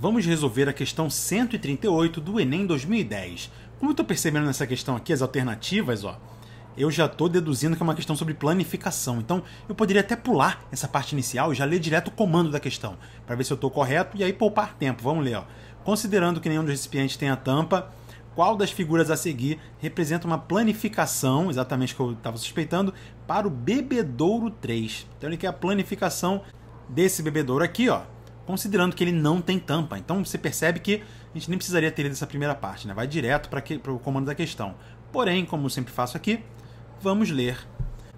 vamos resolver a questão 138 do Enem 2010. Como eu estou percebendo nessa questão aqui, as alternativas, ó, eu já estou deduzindo que é uma questão sobre planificação. Então, eu poderia até pular essa parte inicial e já ler direto o comando da questão, para ver se eu estou correto e aí poupar tempo. Vamos ler, ó. Considerando que nenhum dos recipientes tem a tampa, qual das figuras a seguir representa uma planificação, exatamente o que eu estava suspeitando, para o bebedouro 3. Então ele quer a planificação desse bebedouro aqui, ó considerando que ele não tem tampa. Então você percebe que a gente nem precisaria ter lido essa primeira parte, né? vai direto para o comando da questão. Porém, como sempre faço aqui, vamos ler.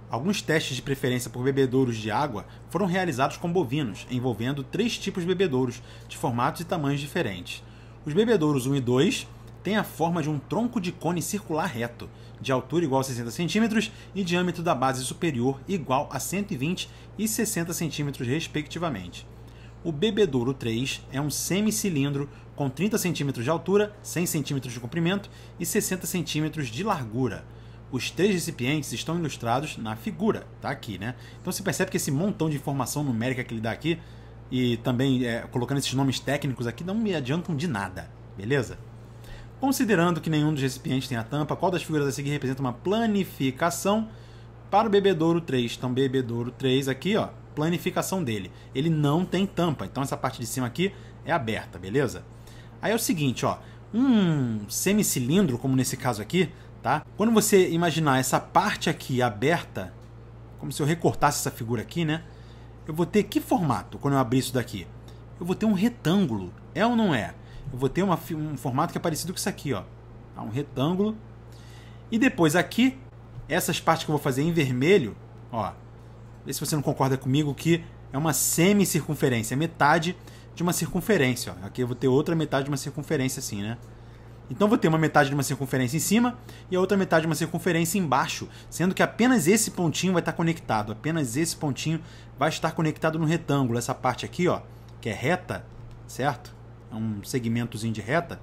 Alguns testes de preferência por bebedouros de água foram realizados com bovinos, envolvendo três tipos de bebedouros, de formatos e tamanhos diferentes. Os bebedouros 1 e 2 têm a forma de um tronco de cone circular reto, de altura igual a 60 cm e diâmetro da base superior igual a 120 e 60 cm, respectivamente o Bebedouro 3 é um semicilindro com 30 cm de altura, 100 cm de comprimento e 60 cm de largura. Os três recipientes estão ilustrados na figura, tá aqui, né? Então você percebe que esse montão de informação numérica que ele dá aqui e também é, colocando esses nomes técnicos aqui não me adiantam de nada, beleza? Considerando que nenhum dos recipientes tem a tampa, qual das figuras a seguir representa uma planificação para o bebedouro 3? Então, bebedouro 3 aqui, ó, planificação dele. Ele não tem tampa, então essa parte de cima aqui é aberta, beleza? Aí é o seguinte, ó, um semicilindro, como nesse caso aqui, tá? Quando você imaginar essa parte aqui aberta, como se eu recortasse essa figura aqui, né? Eu vou ter que formato quando eu abrir isso daqui? Eu vou ter um retângulo, é ou não é? Eu vou ter uma, um formato que é parecido com isso aqui, ó. Tá, um retângulo. E depois aqui, essas partes que eu vou fazer em vermelho, ó, vê se você não concorda comigo, que é uma semicircunferência, é metade de uma circunferência. Ó. Aqui eu vou ter outra metade de uma circunferência assim, né? Então vou ter uma metade de uma circunferência em cima e a outra metade de uma circunferência embaixo, sendo que apenas esse pontinho vai estar conectado, apenas esse pontinho vai estar conectado no retângulo. Essa parte aqui, ó, que é reta, certo? É um segmentozinho de reta,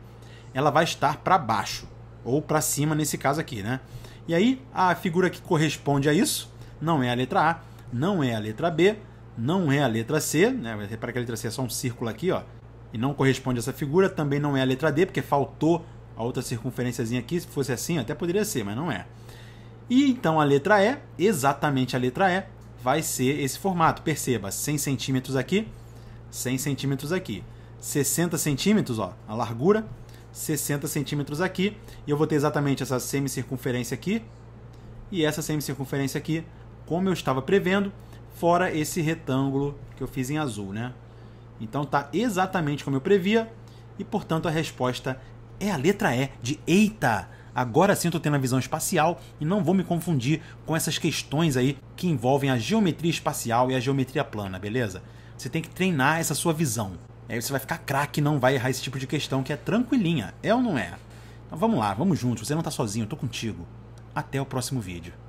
ela vai estar para baixo ou para cima nesse caso aqui, né? E aí a figura que corresponde a isso não é a letra A, não é a letra B, não é a letra C, né? Repara que a letra C é só um círculo aqui, ó, e não corresponde a essa figura, também não é a letra D, porque faltou a outra circunferênciazinha aqui, se fosse assim, até poderia ser, mas não é. E então a letra E, exatamente a letra E, vai ser esse formato. Perceba, 100 centímetros aqui, 100 centímetros aqui. 60 centímetros, ó, a largura, 60 centímetros aqui. E eu vou ter exatamente essa semicircunferência aqui e essa semicircunferência aqui como eu estava prevendo, fora esse retângulo que eu fiz em azul, né? Então tá exatamente como eu previa e, portanto, a resposta é a letra E de eita. Agora sim estou tendo a visão espacial e não vou me confundir com essas questões aí que envolvem a geometria espacial e a geometria plana, beleza? Você tem que treinar essa sua visão. Aí você vai ficar craque e não vai errar esse tipo de questão que é tranquilinha, é ou não é? Então vamos lá, vamos juntos, você não está sozinho, eu estou contigo. Até o próximo vídeo.